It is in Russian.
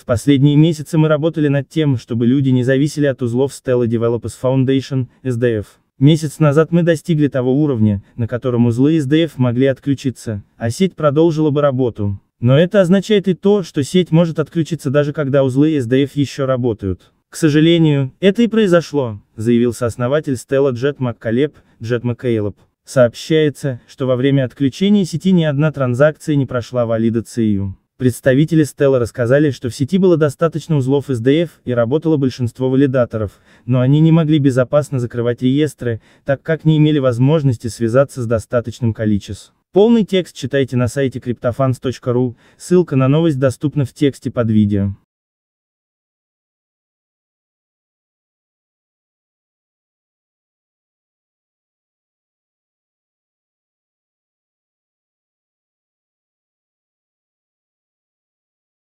В последние месяцы мы работали над тем, чтобы люди не зависели от узлов Stella Developers Foundation, SDF. Месяц назад мы достигли того уровня, на котором узлы SDF могли отключиться, а сеть продолжила бы работу. Но это означает и то, что сеть может отключиться даже когда узлы SDF еще работают. К сожалению, это и произошло, заявил сооснователь Stella Jet McCaleb, Джет McCaleb. Сообщается, что во время отключения сети ни одна транзакция не прошла валидацию. Представители Stella рассказали, что в сети было достаточно узлов SDF и работало большинство валидаторов, но они не могли безопасно закрывать реестры, так как не имели возможности связаться с достаточным количеством. Полный текст читайте на сайте cryptofans.ru, ссылка на новость доступна в тексте под видео.